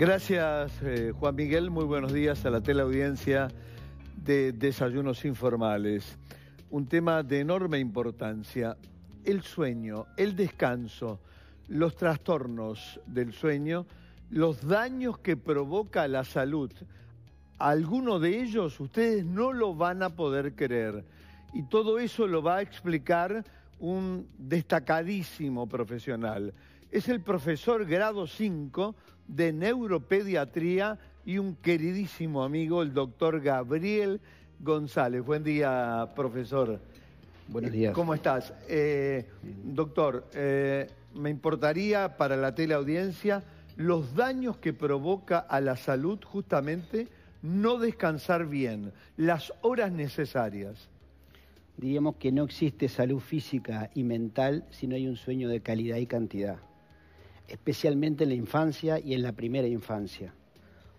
Gracias, eh, Juan Miguel. Muy buenos días a la teleaudiencia de Desayunos Informales. Un tema de enorme importancia, el sueño, el descanso, los trastornos del sueño, los daños que provoca la salud. Algunos de ellos ustedes no lo van a poder creer. Y todo eso lo va a explicar un destacadísimo profesional. Es el profesor grado 5 de neuropediatría y un queridísimo amigo, el doctor Gabriel González. Buen día, profesor. Buenos días. ¿Cómo estás? Eh, doctor, eh, me importaría para la teleaudiencia los daños que provoca a la salud justamente no descansar bien, las horas necesarias. Diríamos que no existe salud física y mental si no hay un sueño de calidad y cantidad especialmente en la infancia y en la primera infancia.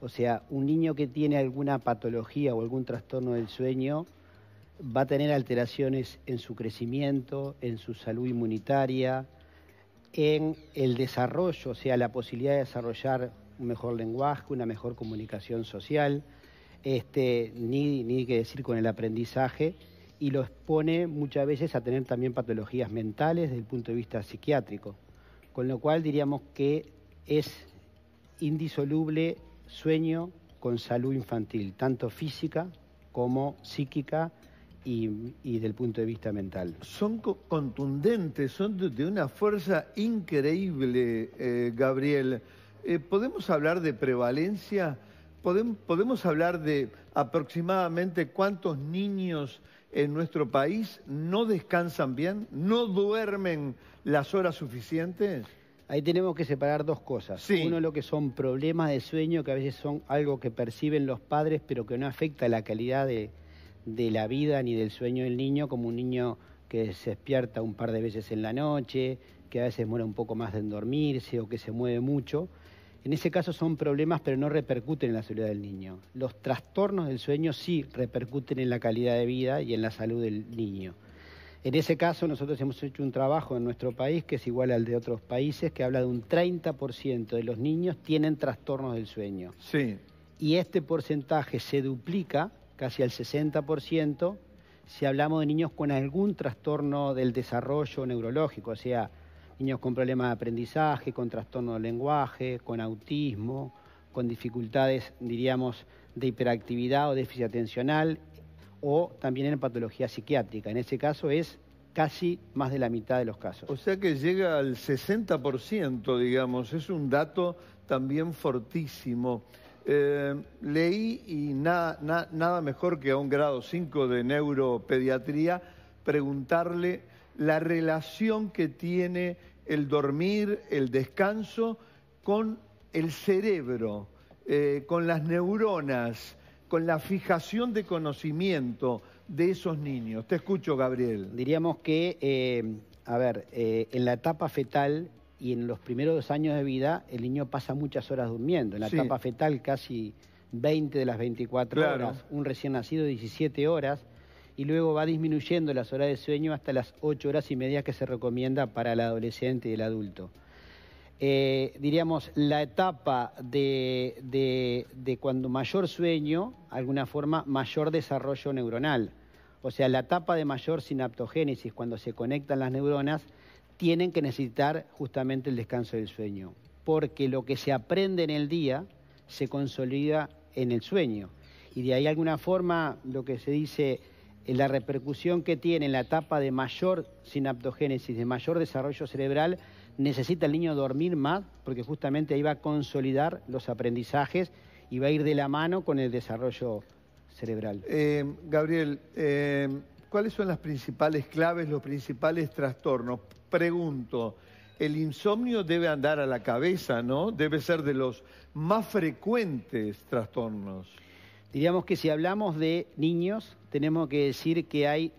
O sea, un niño que tiene alguna patología o algún trastorno del sueño va a tener alteraciones en su crecimiento, en su salud inmunitaria, en el desarrollo, o sea, la posibilidad de desarrollar un mejor lenguaje, una mejor comunicación social, este, ni, ni que decir con el aprendizaje, y lo expone muchas veces a tener también patologías mentales desde el punto de vista psiquiátrico con lo cual diríamos que es indisoluble sueño con salud infantil, tanto física como psíquica y, del punto de vista mental. Son contundentes, son de, una fuerza increíble, eh, Gabriel. Eh, ¿Podemos hablar de prevalencia? podemos, hablar de aproximadamente cuántos niños en nuestro país no descansan bien, no duermen las horas suficientes? Ahí tenemos que separar dos cosas. Uno, lo que son problemas de sueño, que a veces son algo que perciben los padres, pero que no afecta la calidad de, la vida ni del sueño del niño, como un niño que se despierta un par de veces en la noche, que a veces muere un poco más de dormirse o que se mueve mucho. En ese caso son problemas, pero no repercuten en la salud del niño. Los trastornos del sueño sí repercuten en la calidad de vida y en la salud del niño. En ese caso nosotros hemos hecho un trabajo en nuestro país que es igual al de otros países, que habla de un 30% de los niños tienen trastornos del sueño. Sí. Y este porcentaje se duplica casi al 60% si hablamos de niños con algún trastorno del desarrollo neurológico, o sea, niños con problemas de aprendizaje, con trastorno del lenguaje, con autismo, con dificultades, diríamos, de hiperactividad o déficit atencional, o también en patología psiquiátrica. En ese caso es casi más de la mitad de los casos. O sea que llega al 60%, digamos, es un dato también fortísimo. Eh, leí y nada nada mejor que a un grado 5 de neuropediatría preguntarle la relación que tiene el dormir, el descanso con el cerebro, eh, con las neuronas, con la fijación de conocimiento de esos niños. Te escucho, Gabriel. Diríamos que, eh, a ver, eh, en la etapa fetal y en los primeros dos años de vida, el niño pasa muchas horas durmiendo. En la etapa fetal casi 20 de las 24 horas, un recién nacido 17 horas, y luego va disminuyendo las horas de sueño hasta las ocho horas y media que se recomienda para el adolescente y el adulto. Eh, diríamos, la etapa de, de, cuando mayor sueño, alguna forma, mayor desarrollo neuronal. O sea, la etapa de mayor sinaptogénesis, cuando se conectan las neuronas, tienen que necesitar justamente el descanso del sueño, porque lo que se aprende en el día se consolida en el sueño. Y de ahí alguna forma lo que se dice eh, la repercusión que tiene en la etapa de mayor sinaptogénesis, de mayor desarrollo cerebral, necesita el niño dormir más porque justamente ahí va a consolidar los aprendizajes y va a ir de la mano con el desarrollo cerebral. Eh, Gabriel, eh, ¿cuáles son las principales claves, los principales trastornos? Pregunto, el insomnio debe andar a la cabeza, ¿no? Debe ser de los más frecuentes trastornos. Diríamos que si hablamos de niños, tenemos que decir que hay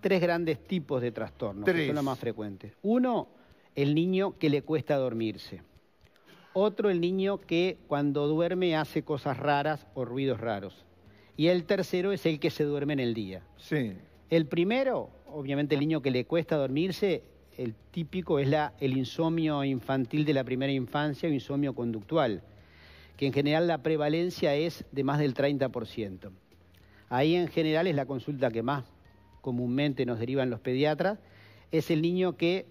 tres grandes tipos de trastornos, tres. que son los más frecuentes. Uno, el niño que le cuesta dormirse. Otro, el niño que cuando duerme hace cosas raras o ruidos raros. Y el tercero es el que se duerme en el día. Sí. El primero, obviamente el niño que le cuesta dormirse, el típico es el insomnio infantil de la primera infancia o insomnio conductual que en general la prevalencia es de más del 30%. Ahí en general es la consulta que más comúnmente nos derivan los pediatras, es el niño que,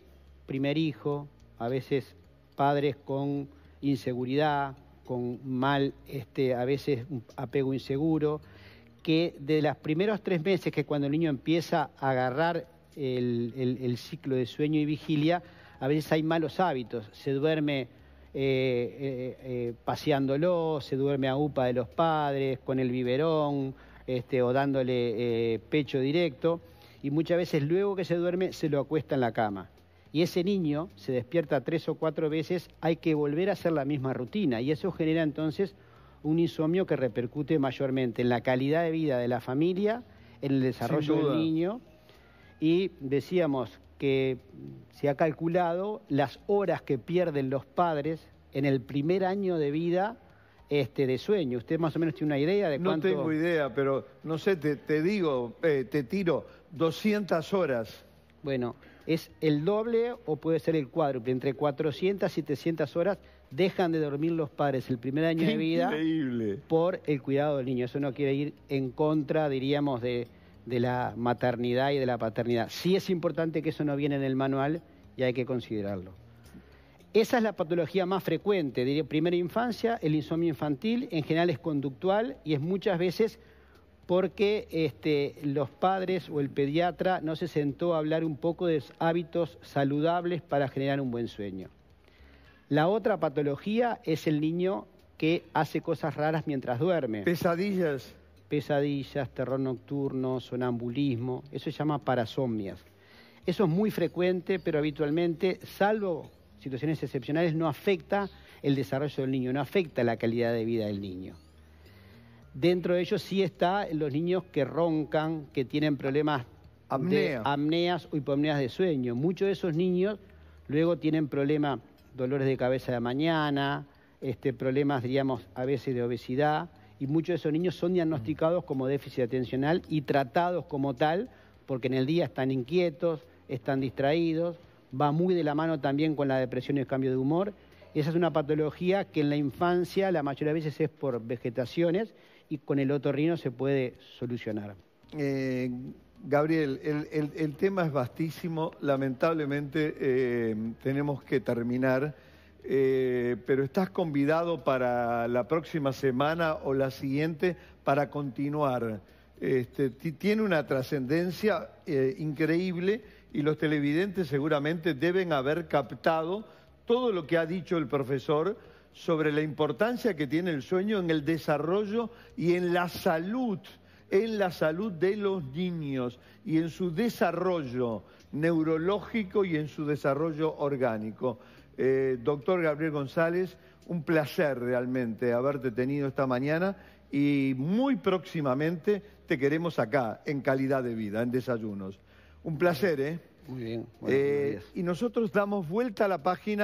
primer hijo, a veces padres con inseguridad, con mal, este, a veces un apego inseguro, que de los primeros tres meses, que cuando el niño empieza a agarrar el ciclo de sueño y vigilia, a veces hay malos hábitos, se duerme eh, eh, eh, paseándolo, se duerme a UPA de los padres, con el biberón este, o dándole pecho directo. Y muchas veces luego que se duerme se lo acuesta en la cama. Y ese niño se despierta tres o cuatro veces, hay que volver a hacer la misma rutina. Y eso genera entonces un insomnio que repercute mayormente en la calidad de vida de la familia, en el desarrollo del niño. Y decíamos, que se ha calculado las horas que pierden los padres en el primer año de vida este, de sueño. ¿Usted más o menos tiene una idea de cuánto...? No tengo idea, pero no sé, te, digo, eh, te tiro, 200 horas. Bueno, es el doble o puede ser el cuádruple. Entre 400 y 700 horas dejan de dormir los padres el primer año de vida increíble. por el cuidado del niño. Eso no quiere ir en contra, diríamos, de, de la maternidad y de la paternidad. Sí es importante que eso no viene en el manual y hay que considerarlo. Esa es la patología más frecuente, diría primera infancia, el insomnio infantil, en general es conductual y es muchas veces porque este, los padres o el pediatra no se sentó a hablar un poco de hábitos saludables para generar un buen sueño. La otra patología es el niño que hace cosas raras mientras duerme. Pesadillas pesadillas, terror nocturno, sonambulismo, eso se llama parasomnias. Eso es muy frecuente, pero habitualmente, salvo situaciones excepcionales, no afecta el desarrollo del niño, no afecta la calidad de vida del niño. Dentro de ellos sí está los niños que roncan, que tienen problemas de amneas o hipopneas de sueño. Muchos de esos niños luego tienen problemas, dolores de cabeza de mañana, este, problemas, diríamos, a veces de obesidad y muchos de esos niños son diagnosticados como déficit atencional y tratados como tal, porque en el día están inquietos, están distraídos, va muy de la mano también con la depresión y el cambio de humor. Esa es una patología que en la infancia la mayoría de veces es por vegetaciones y con el otorrino se puede solucionar. Eh, Gabriel, el, tema es vastísimo. Lamentablemente eh, tenemos que terminar. Eh, pero estás convidado para la próxima semana o la siguiente para continuar. Este, tiene una trascendencia eh, increíble y los televidentes seguramente deben haber captado todo lo que ha dicho el profesor sobre la importancia que tiene el sueño en el desarrollo y en la salud, en la salud de los niños y en su desarrollo neurológico y en su desarrollo orgánico. Eh, doctor Gabriel González, un placer realmente haberte tenido esta mañana y muy próximamente te queremos acá, en calidad de vida, en desayunos. Un placer, ¿eh? Muy bien. Eh, y nosotros damos vuelta a la página.